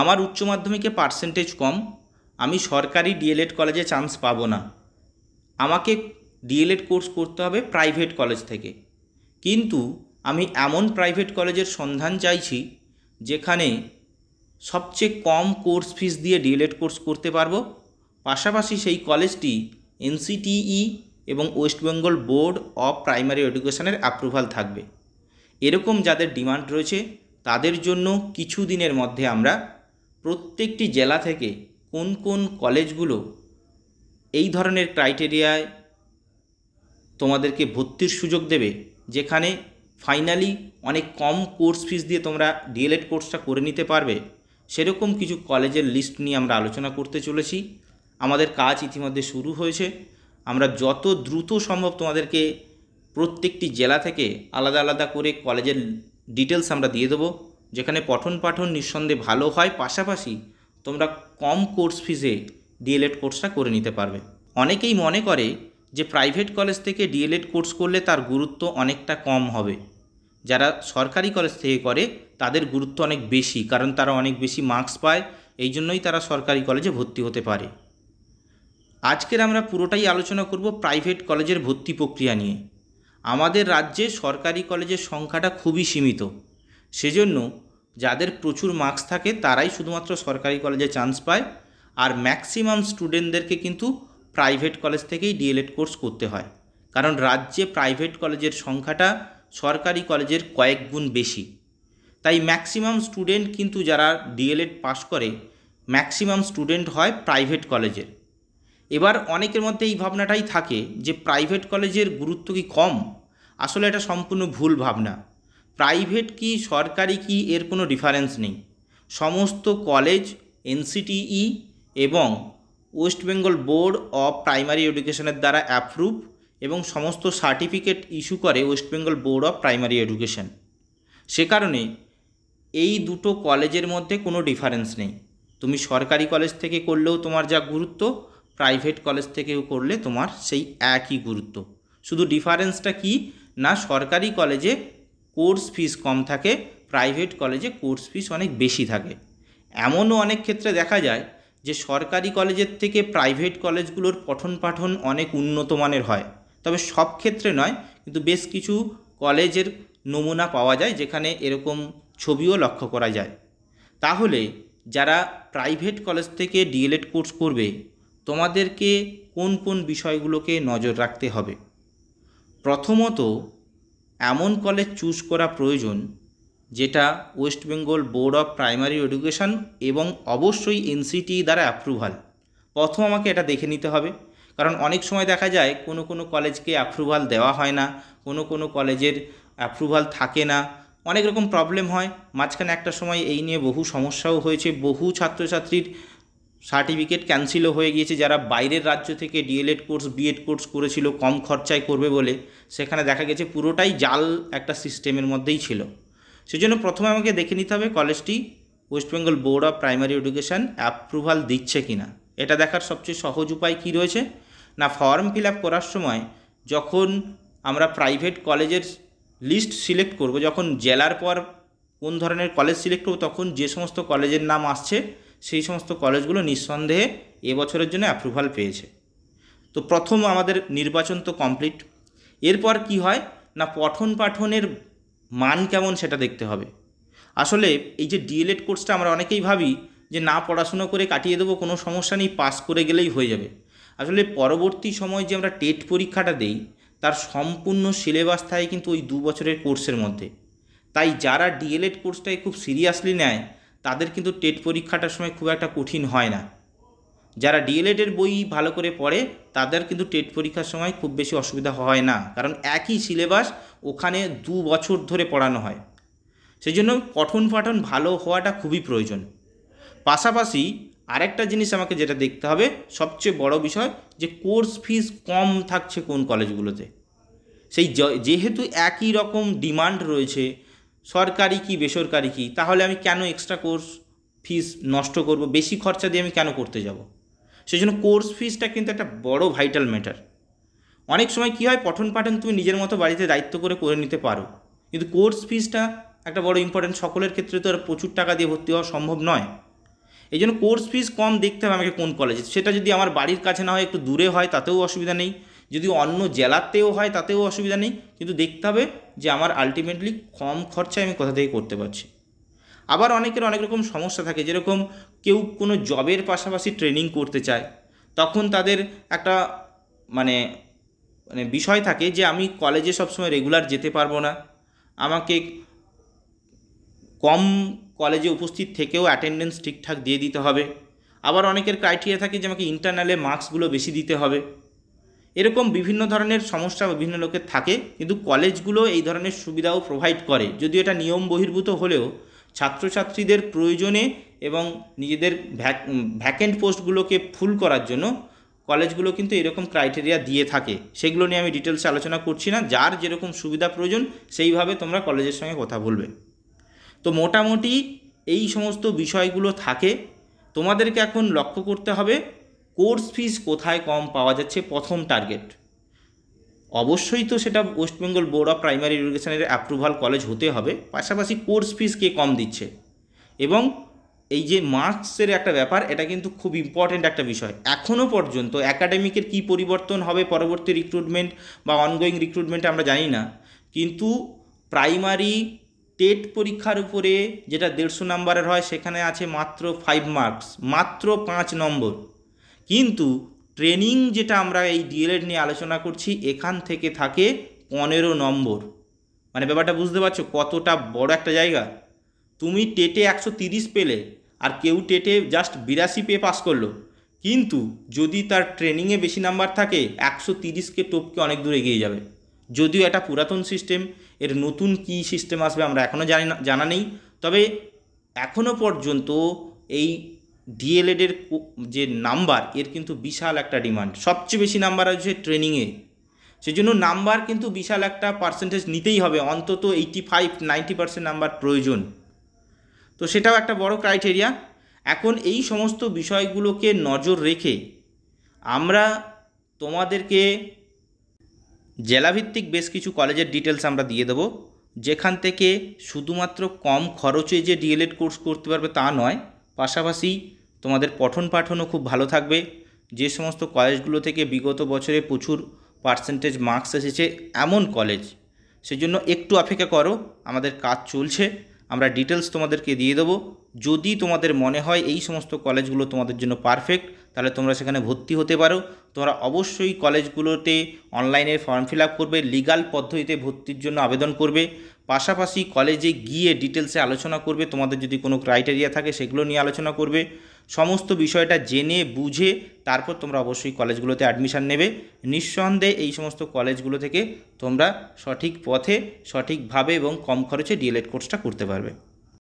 আমার উচ্চ মাধ্যমিকে পার্সেন্টেজ কম আমি সরকারি ডিএলএড কলেজে চান্স পাবো না আমাকে ডিএলএড কোর্স করতে হবে প্রাইভেট কলেজ থেকে কিন্তু আমি এমন প্রাইভেট কলেজের সন্ধান চাইছি যেখানে সবচেয়ে কম কোর্স ফিস দিয়ে ডিএলএড কোর্স করতে পারবো পাশাপাশি সেই কলেজটি এনসিটিই e এবং ওয়েস্টবেঙ্গল বোর্ড অফ প্রাইমারি এডুকেশনের অ্যাপ্রুভাল থাকবে এরকম যাদের ডিমান্ড রয়েছে তাদের জন্য কিছু দিনের মধ্যে আমরা প্রত্যেকটি জেলা থেকে কোন কোন কলেজগুলো এই ধরনের ক্রাইটেরিয়ায় তোমাদেরকে ভর্তির সুযোগ দেবে যেখানে ফাইনালি অনেক কম কোর্স ফিস দিয়ে তোমরা ডিএলএড কোর্সটা করে নিতে পারবে সেরকম কিছু কলেজের লিস্ট নিয়ে আমরা আলোচনা করতে চলেছি আমাদের কাজ ইতিমধ্যে শুরু হয়েছে আমরা যত দ্রুত সম্ভব তোমাদেরকে প্রত্যেকটি জেলা থেকে আলাদা আলাদা করে কলেজের ডিটেলস আমরা দিয়ে দেবো যেখানে পঠন পাঠন নিঃসন্দেহে ভালো হয় পাশাপাশি তোমরা কম কোর্স ফিজে ডিএলএড কোর্সটা করে নিতে পারবে অনেকেই মনে করে যে প্রাইভেট কলেজ থেকে ডিএলএড কোর্স করলে তার গুরুত্ব অনেকটা কম হবে যারা সরকারি কলেজ থেকে করে তাদের গুরুত্ব অনেক বেশি কারণ তারা অনেক বেশি মার্কস পায় এই জন্যই তারা সরকারি কলেজে ভর্তি হতে পারে আজকের আমরা পুরোটাই আলোচনা করব প্রাইভেট কলেজের ভর্তি প্রক্রিয়া নিয়ে আমাদের রাজ্যে সরকারি কলেজের সংখ্যাটা খুবই সীমিত সেজন্য যাদের প্রচুর মার্কস থাকে তারাই শুধুমাত্র সরকারি কলেজে চান্স পায় আর ম্যাক্সিমাম স্টুডেন্টদেরকে কিন্তু প্রাইভেট কলেজ থেকেই ডিএলএড কোর্স করতে হয় কারণ রাজ্যে প্রাইভেট কলেজের সংখ্যাটা সরকারি কলেজের কয়েক গুণ বেশি তাই ম্যাক্সিমাম স্টুডেন্ট কিন্তু যারা ডিএলএড পাশ করে ম্যাক্সিমাম স্টুডেন্ট হয় প্রাইভেট কলেজের এবার অনেকের মধ্যে এই ভাবনাটাই থাকে যে প্রাইভেট কলেজের গুরুত্ব কি কম আসলে এটা সম্পূর্ণ ভুল ভাবনা প্রাইভেট কি সরকারি কি এর কোনো ডিফারেন্স নেই সমস্ত কলেজ এনসিটিই এবং West Bengal board of primary এডুকেশনের দ্বারা অ্যাপ্রুভ এবং সমস্ত সার্টিফিকেট ইস্যু করে West Bengal board of primary education সে কারণে এই দুটো কলেজের মধ্যে কোনো ডিফারেন্স নেই তুমি সরকারি কলেজ থেকে করলেও তোমার যা গুরুত্ব প্রাইভেট কলেজ থেকেও করলে তোমার সেই একই গুরুত্ব শুধু ডিফারেন্সটা কি না সরকারি কলেজে কোর্স ফিস কম থাকে প্রাইভেট কলেজে কোর্স ফিস অনেক বেশি থাকে এমনও অনেক ক্ষেত্রে দেখা যায় যে সরকারি কলেজের থেকে প্রাইভেট কলেজগুলোর পঠন পাঠন অনেক উন্নত মানের হয় তবে সব ক্ষেত্রে নয় কিন্তু বেশ কিছু কলেজের নমুনা পাওয়া যায় যেখানে এরকম ছবিও লক্ষ্য করা যায় তাহলে যারা প্রাইভেট কলেজ থেকে ডিএলএড কোর্স করবে তোমাদেরকে কোন কোন বিষয়গুলোকে নজর রাখতে হবে প্রথমত এমন কলেজ চুজ করা প্রয়োজন যেটা West Bengal board of primary education এবং অবশ্যই এনসিটি দ্বারা অ্যাপ্রুভাল প্রথম আমাকে এটা দেখে নিতে হবে কারণ অনেক সময় দেখা যায় কোনো কোনো কলেজকে অ্যাপ্রুভাল দেওয়া হয় না কোনো কোনো কলেজের অ্যাপ্রুভাল থাকে না অনেক রকম প্রবলেম হয় মাঝখানে একটা সময় এই নিয়ে বহু সমস্যাও হয়েছে বহু ছাত্রছাত্রীর সার্টিফিকেট ক্যান্সেলও হয়ে গিয়েছে যারা বাইরের রাজ্য থেকে ডিএলএড কোর্স বিএড কোর্স করেছিল কম খরচায় করবে বলে সেখানে দেখা গেছে পুরোটাই জাল একটা সিস্টেমের মধ্যেই ছিল সেজন্য প্রথমে আমাকে দেখে নিতে হবে কলেজটি West Bengal board of primary education approval দিচ্ছে কি না এটা দেখার সবচেয়ে সহজ উপায় কি রয়েছে না ফর্ম ফিল আপ করার সময় যখন আমরা প্রাইভেট কলেজের লিস্ট সিলেক্ট করব যখন জেলার পর কোন ধরনের কলেজ সিলেক্ট করবো তখন যে সমস্ত কলেজের নাম আসছে সেই সমস্ত কলেজগুলো নিঃসন্দেহে এবছরের জন্য অ্যাপ্রুভাল পেয়েছে তো প্রথম আমাদের নির্বাচন তো কমপ্লিট এরপর কি হয় না পঠন পাঠনের মান কেমন সেটা দেখতে হবে আসলে এই যে ডিএলএড কোর্সটা আমরা অনেকেই ভাবি যে না পড়াশুনো করে কাটিয়ে দেবো কোনো সমস্যা নেই পাস করে গেলেই হয়ে যাবে আসলে পরবর্তী সময় যে আমরা টেট পরীক্ষাটা দেই তার সম্পূর্ণ সিলেবাস থাকে কিন্তু ওই দু বছরের কোর্সের মধ্যে তাই যারা ডিএলএড কোর্সটাকে খুব সিরিয়াসলি নেয় তাদের কিন্তু টেট পরীক্ষাটার সময় খুব একটা কঠিন হয় না যারা ডিএলএডের বই ভালো করে পড়ে তাদের কিন্তু টেট পরীক্ষার সময় খুব বেশি অসুবিধা হয় না কারণ একই সিলেবাস ওখানে দু বছর ধরে পড়ানো হয় সেই জন্য পঠন পাঠন ভালো হওয়াটা খুবই প্রয়োজন পাশাপাশি আরেকটা জিনিস আমাকে যেটা দেখতে হবে সবচেয়ে বড় বিষয় যে কোর্স ফিস কম থাকছে কোন কলেজগুলোতে সেই যেহেতু একই রকম ডিমান্ড রয়েছে সরকারি কি বেসরকারি কি তাহলে আমি কেন এক্সট্রা কোর্স ফিস নষ্ট করব বেশি খরচা দিয়ে আমি কেন করতে যাব সেই জন্য কোর্স ফিসটা কিন্তু একটা বড় ভাইটাল ম্যাটার অনেক সময় কী হয় পঠন পাঠন তুমি নিজের মতো বাড়িতে দায়িত্ব করে করে নিতে পারো কিন্তু কোর্স ফিসটা একটা বড় ইম্পর্টেন্ট সকলের ক্ষেত্রে তো আর প্রচুর টাকা দিয়ে ভর্তি হওয়া সম্ভব নয় এই জন্য কোর্স ফিস কম দেখতে হবে আমাকে কোন কলেজে সেটা যদি আমার বাড়ির কাছে না হয় একটু দূরে হয় তাতেও অসুবিধা নেই যদি অন্য জেলাতেও হয় তাতেও অসুবিধা নেই কিন্তু দেখতে হবে যে আমার আলটিমেটলি কম খরচায় আমি কোথা থেকে করতে পারছি আবার অনেকের অনেক রকম সমস্যা থাকে যেরকম কেউ কোনো জবের পাশাপাশি ট্রেনিং করতে চায় তখন তাদের একটা মানে মানে বিষয় থাকে যে আমি কলেজে সবসময় রেগুলার যেতে পারবো না আমাকে কম কলেজে উপস্থিত থেকেও অ্যাটেন্ডেন্স ঠিকঠাক দিয়ে দিতে হবে আবার অনেকের ক্রাইটেরিয়া থাকে যে আমাকে ইন্টারনালে মার্কসগুলো বেশি দিতে হবে এরকম বিভিন্ন ধরনের সমস্যা বিভিন্ন লোকের থাকে কিন্তু কলেজগুলো এই ধরনের সুবিধাও প্রোভাইড করে যদি এটা নিয়ম বহির্ভূত হলেও ছাত্রছাত্রীদের প্রয়োজনে এবং নিজেদের ভ্যাকেন্ট পোস্টগুলোকে ফুল করার জন্য কলেজগুলো কিন্তু এরকম ক্রাইটেরিয়া দিয়ে থাকে সেগুলো নিয়ে আমি ডিটেলসে আলোচনা করছি না যার যেরকম সুবিধা প্রয়োজন সেইভাবে তোমরা কলেজের সঙ্গে কথা বলবে তো মোটামুটি এই সমস্ত বিষয়গুলো থাকে তোমাদেরকে এখন লক্ষ্য করতে হবে কোর্স ফিস কোথায় কম পাওয়া যাচ্ছে প্রথম টার্গেট অবশ্যই তো সেটা ওয়েস্টবেঙ্গল বোর্ড অফ প্রাইমারি এডুকেশনের অ্যাপ্রুভাল কলেজ হতে হবে পাশাপাশি কোর্স ফিস কে কম দিচ্ছে এবং এই যে মার্কসের একটা ব্যাপার এটা কিন্তু খুব ইম্পর্ট্যান্ট একটা বিষয় এখনও পর্যন্ত অ্যাকাডেমিকের কি পরিবর্তন হবে পরবর্তী রিক্রুটমেন্ট বা অনগোয়িং রিক্রুটমেন্ট আমরা জানি না কিন্তু প্রাইমারি টেট পরীক্ষার উপরে যেটা দেড়শো নাম্বারের হয় সেখানে আছে মাত্র ফাইভ মার্কস মাত্র পাঁচ নম্বর কিন্তু ট্রেনিং যেটা আমরা এই ডিএলএড নিয়ে আলোচনা করছি এখান থেকে থাকে পনেরো নম্বর মানে ব্যাপারটা বুঝতে পারছো কতটা বড় একটা জায়গা তুমি টেটে একশো তিরিশ পেলে আর কেউ টেটে জাস্ট বিরাশি পেয়ে পাস করলো কিন্তু যদি তার ট্রেনিংয়ে বেশি নাম্বার থাকে একশো তিরিশকে টপকে অনেক দূর এগিয়ে যাবে যদিও এটা পুরাতন সিস্টেম এর নতুন কি সিস্টেম আসবে আমরা এখনও জানি না জানা নেই তবে এখনও পর্যন্ত এই ডিএলএডের যে নাম্বার এর কিন্তু বিশাল একটা ডিমান্ড সবচেয়ে বেশি নাম্বার আছে ট্রেনিংয়ে সেই জন্য নাম্বার কিন্তু বিশাল একটা পার্সেন্টেজ নিতেই হবে অন্তত eighty five ninety percent number প্রয়োজন তো সেটাও একটা বড় ক্রাইটেরিয়া এখন এই সমস্ত বিষয়গুলোকে নজর রেখে আমরা তোমাদেরকে জেলাভিত্তিক বেশ কিছু কলেজের ডিটেলস আমরা দিয়ে দেবো যেখান থেকে শুধুমাত্র কম খরচে যে ডিএলএড কোর্স করতে পারবে তা নয় পাশাপাশি তোমাদের পঠন পাঠনও খুব ভালো থাকবে যে সমস্ত কলেজগুলো থেকে বিগত বছরে প্রচুর পার্সেন্টেজ মার্কস এসেছে এমন কলেজ সেজন্য একটু অপেক্ষা করো আমাদের কাজ চলছে আমরা ডিটেলস তোমাদেরকে দিয়ে দেবো যদি তোমাদের মনে হয় এই সমস্ত কলেজগুলো তোমাদের জন্য পারফেক্ট তাহলে তোমরা সেখানে ভর্তি হতে পারো তোমরা অবশ্যই কলেজগুলোতে অনলাইনে ফর্ম ফিল করবে লিগাল পদ্ধতিতে ভর্তির জন্য আবেদন করবে পাশাপাশি কলেজে গিয়ে ডিটেলসে আলোচনা করবে তোমাদের যদি কোনো ক্রাইটেরিয়া থাকে সেগুলো নিয়ে আলোচনা করবে সমস্ত বিষয়টা জেনে বুঝে তারপর তোমরা অবশ্যই কলেজগুলোতে অ্যাডমিশান নেবে নিঃসন্দেহে এই সমস্ত কলেজগুলো থেকে তোমরা সঠিক পথে সঠিকভাবে এবং কম খরচে ডিএলএড কোর্সটা করতে পারবে